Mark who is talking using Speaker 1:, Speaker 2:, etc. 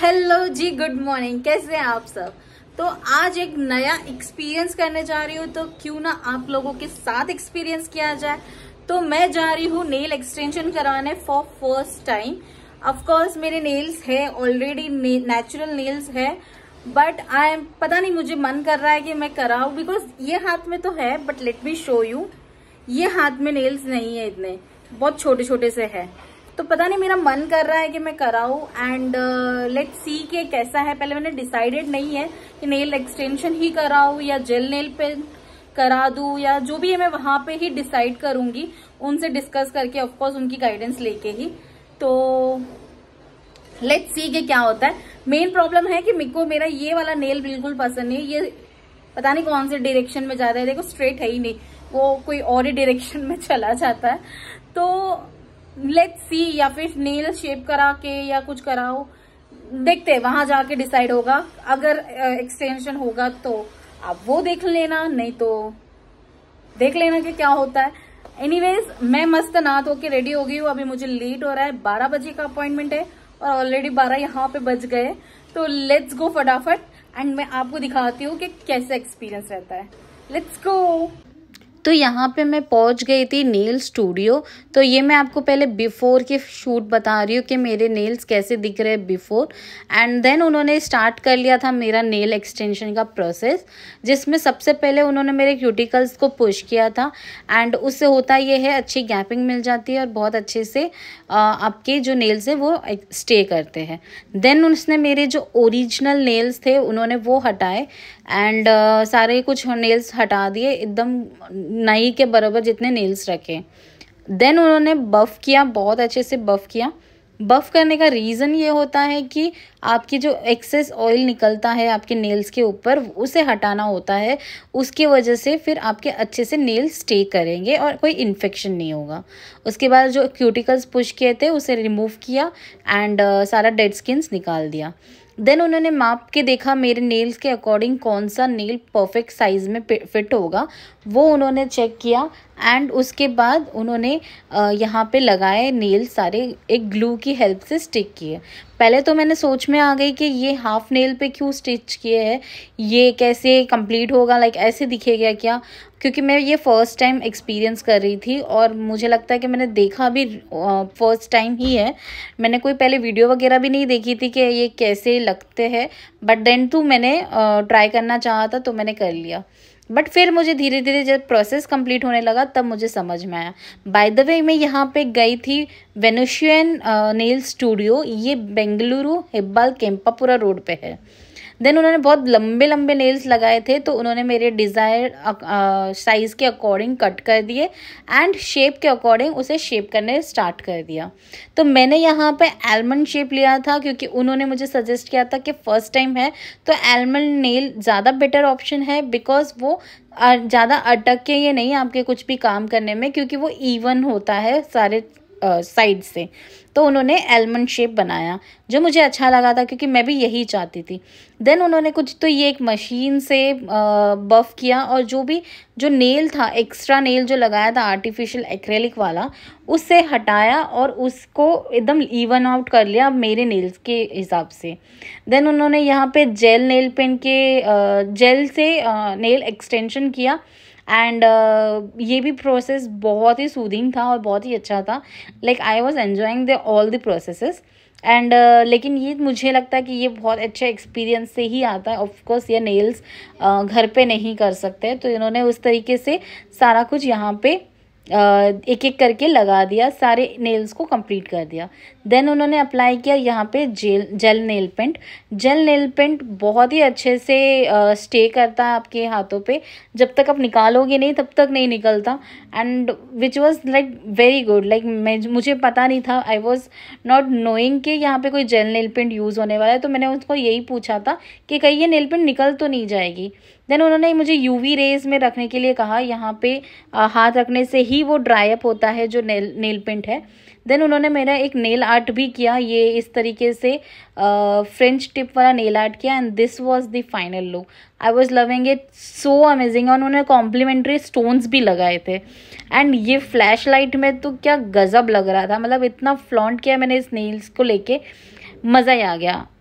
Speaker 1: hello जी good morning कैसे हैं आप सब तो आज एक नया एक्सपीरियंस करने जा रही हूँ तो क्यों ना आप लोगों के साथ एक्सपीरियंस किया जाए तो मैं जा रही हूँ नेल एक्सटेंशन कराने फॉर फर्स्ट टाइम ऑफकोर्स मेरे नेल्स है ऑलरेडी नेचुरल नेल्स है बट आई पता नहीं मुझे मन कर रहा है कि मैं कराऊ बिकॉज ये हाथ में तो है but let me show you ये हाथ में नेल्स नहीं है इतने बहुत छोटे छोटे से है तो पता नहीं मेरा मन कर रहा है कि मैं कराऊँ एंड लेट सी के कैसा है पहले मैंने डिसाइडेड नहीं है कि नेल एक्सटेंशन ही कराऊँ या जेल नेल पे करा दू या जो भी है मैं वहां पे ही डिसाइड करूंगी उनसे डिस्कस करके ऑफकोर्स उनकी गाइडेंस लेके ही तो लेट सी के क्या होता है मेन प्रॉब्लम है कि मेको मेरा ये वाला नेल बिल्कुल पसंद नहीं ये पता नहीं कौन से डायरेक्शन में जाता है देखो स्ट्रेट है ही नहीं वो कोई और ही डायरेक्शन में चला जाता है तो लेट सी या फिर नेल शेप करा के या कुछ कराओ देखते हैं वहां जाके डिसाइड होगा अगर एक्सटेंशन होगा तो आप वो देख लेना नहीं तो देख लेना कि क्या होता है एनीवेज मैं मस्त नात होके रेडी हो गई हूँ अभी मुझे लेट हो रहा है बारह बजे का अपॉइंटमेंट है और ऑलरेडी बारह यहाँ पे बज गए तो लेट्स गो फटाफट एंड मैं आपको दिखाती हूँ कि कैसा एक्सपीरियंस रहता है लेट्स गो तो यहाँ पे मैं पहुँच गई थी नेल स्टूडियो तो ये मैं आपको पहले बिफ़ोर के शूट बता रही हूँ कि मेरे नेल्स कैसे दिख रहे हैं बिफ़ोर एंड देन उन्होंने स्टार्ट कर लिया था मेरा नेल एक्सटेंशन का प्रोसेस जिसमें सबसे पहले उन्होंने मेरे क्यूटिकल्स को पुश किया था एंड उससे होता ये है अच्छी गैपिंग मिल जाती है और बहुत अच्छे से आपके जो नेल्स हैं वो स्टे करते हैं देन उसने मेरे जो ओरिजिनल नेल्स थे उन्होंने वो हटाए एंड सारे कुछ नेल्स हटा दिए एकदम नाई के बराबर जितने नेल्स रखे देन उन्होंने बफ़ किया बहुत अच्छे से बफ़ किया बफ़ करने का रीज़न ये होता है कि आपकी जो एक्सेस ऑयल निकलता है आपके नेल्स के ऊपर उसे हटाना होता है उसकी वजह से फिर आपके अच्छे से नेल्स स्टे करेंगे और कोई इन्फेक्शन नहीं होगा उसके बाद जो क्यूटिकल्स पुश किए थे उसे रिमूव किया एंड uh, सारा डेड स्किन्स निकाल दिया देन उन्होंने माप के देखा मेरे नेल्स के अकॉर्डिंग कौन सा नेल परफेक्ट साइज़ में फिट होगा वो उन्होंने चेक किया एंड उसके बाद उन्होंने यहाँ पे लगाए नेल सारे एक ग्लू की हेल्प से स्टिक किए पहले तो मैंने सोच में आ गई कि ये हाफ नेल पे क्यों स्टिच किए हैं ये कैसे कंप्लीट होगा लाइक ऐसे दिखेगा क्या क्योंकि मैं ये फ़र्स्ट टाइम एक्सपीरियंस कर रही थी और मुझे लगता है कि मैंने देखा भी फ़र्स्ट टाइम ही है मैंने कोई पहले वीडियो वगैरह भी नहीं देखी थी कि ये कैसे लगते हैं बट देन टू मैंने ट्राई करना चाहा था तो मैंने कर लिया बट फिर मुझे धीरे धीरे जब प्रोसेस कंप्लीट होने लगा तब मुझे समझ में आया बाय द वे मैं यहाँ पे गई थी वेनुशियन नेल स्टूडियो ये बेंगलुरु हिब्बाल केम्पापुरा रोड पे है देन उन्होंने बहुत लंबे लंबे नेल्स लगाए थे तो उन्होंने मेरे डिज़ायर साइज़ के अकॉर्डिंग कट कर दिए एंड शेप के अकॉर्डिंग उसे शेप करने स्टार्ट कर दिया तो मैंने यहाँ पे एलमंड शेप लिया था क्योंकि उन्होंने मुझे सजेस्ट किया था कि फ़र्स्ट टाइम है तो एलमंड नेल ज़्यादा बेटर ऑप्शन है बिकॉज वो ज़्यादा अटक के ये नहीं आपके कुछ भी काम करने में क्योंकि वो इवन होता है सारे साइड से तो उन्होंने एलमंड शेप बनाया जो मुझे अच्छा लगा था क्योंकि मैं भी यही चाहती थी देन उन्होंने कुछ तो ये एक मशीन से बफ़ किया और जो भी जो नेल था एक्स्ट्रा नेल जो लगाया था आर्टिफिशियल एक्रेलिक वाला उससे हटाया और उसको एकदम इवन आउट कर लिया मेरे नेल्स के हिसाब से देन उन्होंने यहाँ पे जेल नेल पेंट के जेल से नेल एक्सटेंशन किया एंड uh, ये भी प्रोसेस बहुत ही सूदिंग था और बहुत ही अच्छा था like I was enjoying the all the processes and uh, लेकिन ये मुझे लगता है कि ये बहुत अच्छे एक्सपीरियंस से ही आता है ऑफकोर्स ये नेल्स uh, घर पे नहीं कर सकते तो इन्होंने उस तरीके से सारा कुछ यहाँ पे एक एक करके लगा दिया सारे नेल्स को कंप्लीट कर दिया देन उन्होंने अप्लाई किया यहाँ पे gel gel nail paint gel nail paint बहुत ही अच्छे से स्टे करता है आपके हाथों पे जब तक आप निकालोगे नहीं तब तक नहीं निकलता and which was like very good like मैं मुझे पता नहीं था आई वाज नॉट नोइंग कि यहाँ पे कोई जेल नेल पेंट यूज़ होने वाला है तो मैंने उसको यही पूछा था कि कहीं ये नेल पेंट निकल तो नहीं जाएगी देन उन्होंने मुझे यूवी रेज में रखने के लिए कहा यहाँ पे हाथ रखने से ही वो ड्राई अप होता है जो नेल नेल पेंट है देन उन्होंने मेरा एक नेल आर्ट भी किया ये इस तरीके से फ्रेंच टिप वाला नेल आर्ट किया and this was the final look I was loving it so amazing और उन्होंने कॉम्प्लीमेंट्री स्टोन्स भी लगाए थे एंड ये फ्लैश लाइट में तो क्या गज़ब लग रहा था मतलब इतना फ्लॉन्ट किया मैंने इस नेल्स को लेके मज़ा ही आ गया